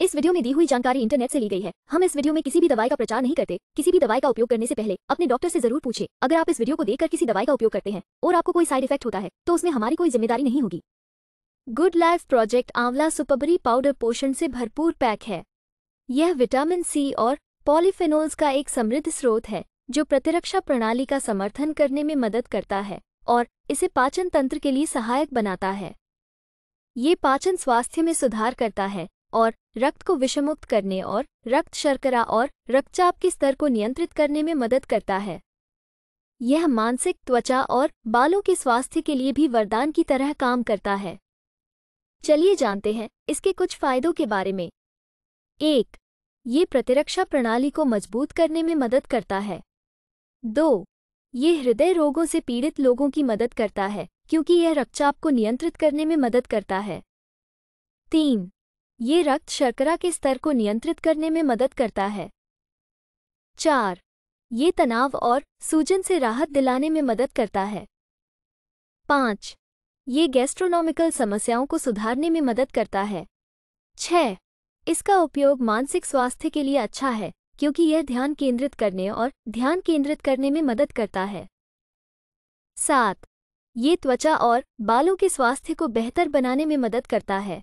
इस वीडियो में दी हुई जानकारी इंटरनेट से ली गई है हम इस वीडियो में किसी भी दवाई का प्रचार नहीं करते किसी भी दवाई का उपयोग करने से पहले अपने डॉक्टर से जरूर पूछे अगर आप इस वीडियो को देखकर किसी दवाई का उपयोग करते हैं और आपको कोई साइड इफेक्ट होता है तो उसमें हमारी कोई जिम्मेदारी नहीं होगी गुड लाइफ प्रोजेक्ट आंवला सुपबरी पाउडर पोषण से भरपूर पैक है यह विटामिन सी और पॉलीफेनोल्स का एक समृद्ध स्रोत है जो प्रतिरक्षा प्रणाली का समर्थन करने में मदद करता है और इसे पाचन तंत्र के लिए सहायक बनाता है ये पाचन स्वास्थ्य में सुधार करता है और रक्त को विषमुक्त करने और रक्त शर्करा और रक्तचाप के स्तर को नियंत्रित करने में मदद करता है यह मानसिक त्वचा और बालों के स्वास्थ्य के लिए भी वरदान की तरह काम करता है चलिए जानते हैं इसके कुछ फायदों के बारे में एक ये प्रतिरक्षा प्रणाली को मजबूत करने में मदद करता है दो ये हृदय रोगों से पीड़ित लोगों की मदद करता है क्योंकि यह रक्तचाप को नियंत्रित करने में मदद करता है तीन ये रक्त शर्करा के स्तर को नियंत्रित करने में मदद करता है चार ये तनाव और सूजन से राहत दिलाने में मदद करता है पाँच ये गैस्ट्रोनॉमिकल समस्याओं को सुधारने में मदद करता है छः इसका उपयोग मानसिक स्वास्थ्य के लिए अच्छा है क्योंकि यह ध्यान केंद्रित करने और ध्यान केंद्रित करने में मदद करता है सात ये त्वचा और बालों के स्वास्थ्य को बेहतर बनाने में मदद करता है